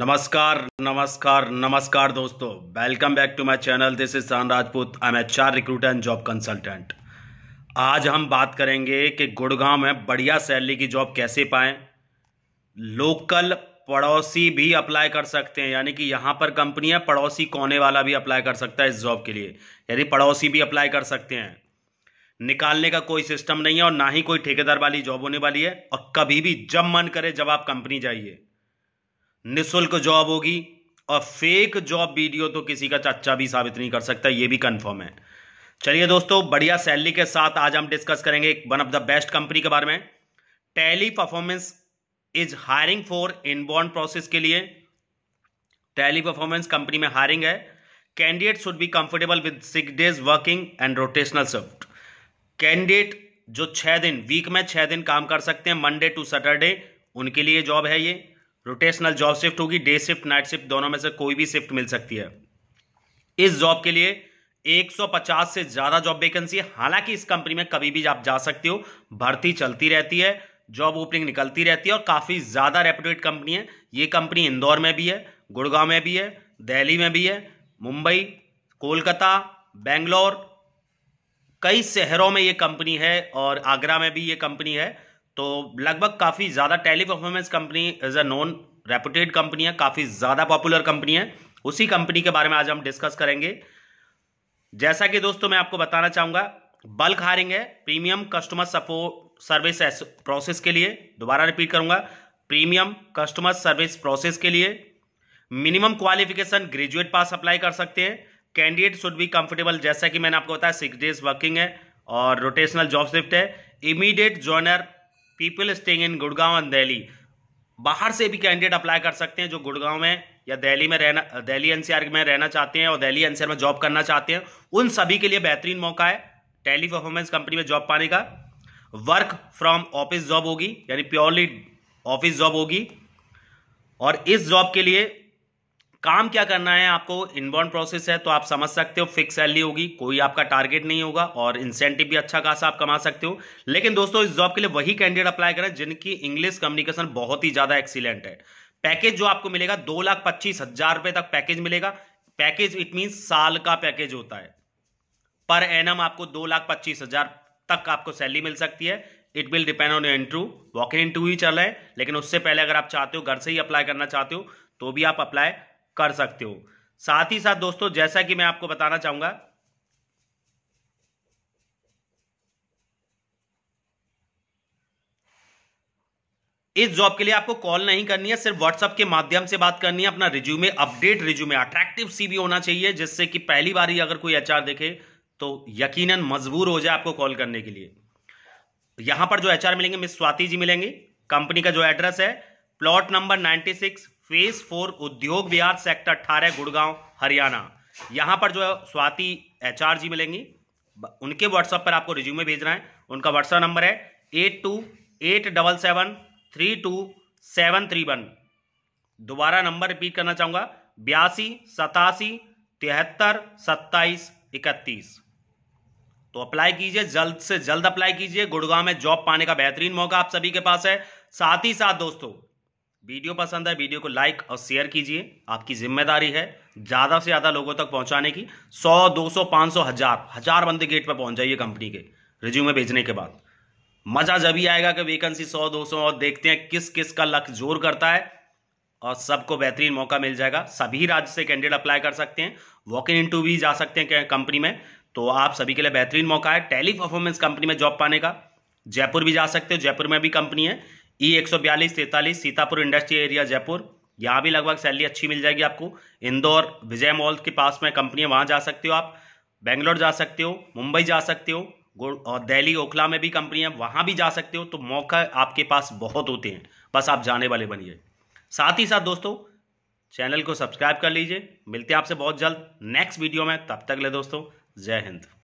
नमस्कार नमस्कार नमस्कार दोस्तों welcome back to my channel this is Saan Rajput I am H R recruiter and job consultant आज हम बात करेंगे कि गुड़गांव में बढ़िया सैलरी की जॉब कैसे पाएं लोकल पड़ोसी भी अप्लाई कर सकते हैं यानी कि यहां पर कंपनी है पड़ोसी कोने वाला भी अप्लाई कर सकता है इस जॉब के लिए यानी पड़ोसी भी अप्लाई कर सकते हैं निकालने का कोई सिस्टम नहीं है और ना ही कोई ठेकेदार वाली जॉब होने वाली है और कभी भी जब मन करे जब आप कंपनी जाइए निशुल्क जॉब होगी और फेक जॉब वीडियो तो किसी का चच्चा भी साबित नहीं कर सकता ये भी कंफर्म है चलिए दोस्तों बढ़िया सैलरी के साथ आज हम डिस्कस करेंगे one of the best company के बारे में Teleperformance is hiring for inbound process के लिए टैली परफॉर्मेंस कंपनी में हायरिंग है candidate should be comfortable with six days working and rotational shift candidate जो छह दिन वीक में छह दिन काम कर सकते हैं मंडे टू सैटरडे उनके लिए जॉब है ये रोटेशनल जॉब शिफ्ट होगी डे शिफ्ट नाइट शिफ्ट दोनों में से कोई भी शिफ्ट मिल सकती है इस जॉब के लिए 150 से ज्यादा जॉब वैकेंसी है हालांकि इस कंपनी में कभी भी आप जा सकते हो भर्ती चलती रहती है जॉब ओपनिंग निकलती रहती है और काफ़ी ज़्यादा रेपुटेड कंपनी है ये कंपनी इंदौर में भी है गुड़गांव में भी है दिल्ली में भी है मुंबई कोलकाता बेंगलोर कई शहरों में ये कंपनी है और आगरा में भी ये कंपनी है तो लगभग काफ़ी ज़्यादा tele performance company is a known reputed company है काफ़ी ज़्यादा पॉपुलर कंपनी है उसी कंपनी के बारे में आज हम डिस्कस करेंगे जैसा कि दोस्तों मैं आपको बताना चाहूँगा बल्क हायरिंग है premium customer support service process के लिए दोबारा रिपीट करूँगा प्रीमियम कस्टमर सर्विस प्रोसेस के लिए minimum qualification graduate pass apply कर सकते हैं कैंडिडेट शुड बी कंफर्टेबल जैसा कि मैंने आपको बताया सिक्स डेज वर्किंग है और रोटेशनल जॉब शिफ्ट है immediate joiner people staying in Gurgaon and Delhi बाहर से भी कैंडिडेट अप्लाई कर सकते हैं जो गुड़गांव में या दिल्ली में रहना दिल्ली एनसीआर में रहना चाहते हैं और दिल्ली एनसीआर में जॉब करना चाहते हैं उन सभी के लिए बेहतरीन मौका है टेली परफॉर्मेंस कंपनी में जॉब पाने का वर्क फ्रॉम ऑफिस जॉब होगी यानी प्योरली ऑफिस जॉब होगी और इस जॉब के लिए काम क्या करना है आपको इनबॉर्न प्रोसेस है तो आप समझ सकते हो फिक्स सैलरी होगी कोई आपका टारगेट नहीं होगा और इंसेंटिव भी अच्छा खासा आप कमा सकते हो लेकिन दोस्तों इस जॉब के लिए वही कैंडिडेट अप्लाई करें जिनकी इंग्लिश कम्युनिकेशन बहुत ही ज्यादा एक्सीलेंट है पैकेज जो आपको मिलेगा दो लाख पच्चीस हजार रुपए तक पैकेज मिलेगा पैकेज इट मीन साल का पैकेज होता है पर एनम आपको दो लाख पच्चीस हजार तक आपको सैलरी मिल सकती है it will depend on interview walk in interview ही चल रहा है लेकिन उससे पहले अगर आप चाहते हो घर से ही अप्लाई करना चाहते हो तो भी आप अप्लाई कर सकते हो साथ ही साथ दोस्तों जैसा कि मैं आपको बताना चाहूंगा इस जॉब के लिए आपको कॉल नहीं करनी है सिर्फ व्हाट्सएप के माध्यम से बात करनी है अपना resume update resume attractive CV होना चाहिए जिससे कि पहली बार ही अगर कोई एचआर देखे तो यकीनन मजबूर हो जाए आपको कॉल करने के लिए यहां पर जो एचआर मिलेंगे मिस स्वाति जी मिलेंगे कंपनी का जो एड्रेस है plot number ninety six phase four Udyog Vihar sector अट्ठारह गुड़गांव हरियाणा यहां पर जो है स्वाति एच जी मिलेंगी उनके व्हाट्सएप पर आपको रिज्यूमे भेजना है उनका व्हाट्सएप नंबर है eight two eight double seven three two seven three one दोबारा नंबर रिपीट करना चाहूंगा बयासी सतासी तिहत्तर सत्ताईस इकतीस तो अप्लाई कीजिए जल्द से जल्द अप्लाई कीजिए गुड़गांव में जॉब पाने का बेहतरीन मौका आप सभी के पास है साथ ही साथ दोस्तों वीडियो पसंद है वीडियो को लाइक और शेयर कीजिए आपकी जिम्मेदारी है ज़्यादा से ज़्यादा लोगों तक पहुंचाने की 100, 200, 500, हज़ार हज़ार बंदे गेट पर पहुंच जाइए कंपनी के रिज्यूमे भेजने के बाद मज़ा जब ही आएगा कि वेकेंसी 100, 200 और देखते हैं किस किस का लक जोर करता है और सबको बेहतरीन मौका मिल जाएगा सभी राज्य से कैंडिडेट अप्लाई कर सकते हैं वॉक इन इंटू भी जा सकते हैं कंपनी में तो आप सभी के लिए बेहतरीन मौका है टेली परफॉर्मेंस कंपनी में जॉब पाने का जयपुर भी जा सकते हो जयपुर में भी कंपनी है ई e एक सौ बयालीस तैतालीस सीतापुर इंडस्ट्री एरिया जयपुर यहाँ भी लगभग सैलरी अच्छी मिल जाएगी आपको इंदौर विजय मॉल के पास में कंपनी है वहाँ जा सकते हो आप बेंगलोर जा सकते हो मुंबई जा सकते हो और दिल्ली ओखला में भी कंपनी है वहाँ भी जा सकते हो तो मौका आपके पास बहुत होते हैं बस आप जाने वाले बनिए साथ ही साथ दोस्तों चैनल को सब्सक्राइब कर लीजिए मिलते हैं आपसे बहुत जल्द नेक्स्ट वीडियो में तब तक ले दोस्तों जय हिंद